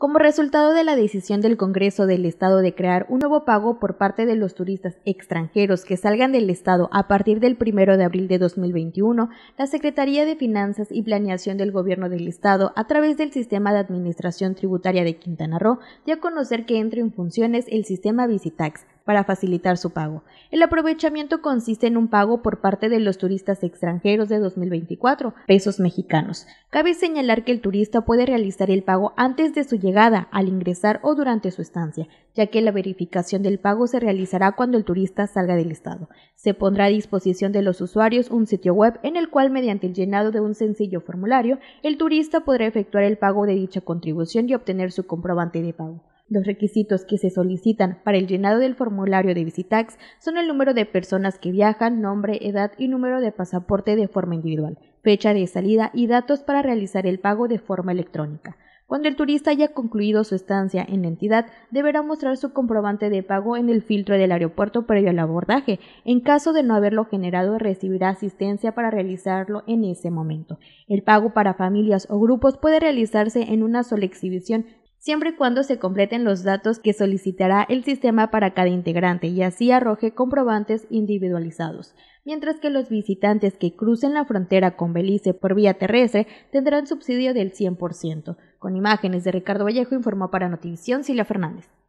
Como resultado de la decisión del Congreso del Estado de crear un nuevo pago por parte de los turistas extranjeros que salgan del Estado a partir del 1 de abril de 2021, la Secretaría de Finanzas y Planeación del Gobierno del Estado, a través del Sistema de Administración Tributaria de Quintana Roo, dio a conocer que entra en funciones el sistema Visitax, para facilitar su pago. El aprovechamiento consiste en un pago por parte de los turistas extranjeros de 2024, pesos mexicanos. Cabe señalar que el turista puede realizar el pago antes de su llegada, al ingresar o durante su estancia, ya que la verificación del pago se realizará cuando el turista salga del estado. Se pondrá a disposición de los usuarios un sitio web en el cual mediante el llenado de un sencillo formulario, el turista podrá efectuar el pago de dicha contribución y obtener su comprobante de pago. Los requisitos que se solicitan para el llenado del formulario de Visitax son el número de personas que viajan, nombre, edad y número de pasaporte de forma individual, fecha de salida y datos para realizar el pago de forma electrónica. Cuando el turista haya concluido su estancia en la entidad, deberá mostrar su comprobante de pago en el filtro del aeropuerto previo al abordaje. En caso de no haberlo generado, recibirá asistencia para realizarlo en ese momento. El pago para familias o grupos puede realizarse en una sola exhibición siempre y cuando se completen los datos que solicitará el sistema para cada integrante y así arroje comprobantes individualizados, mientras que los visitantes que crucen la frontera con Belice por vía terrestre tendrán subsidio del 100%. Con imágenes de Ricardo Vallejo informó para Notición Silvia Fernández.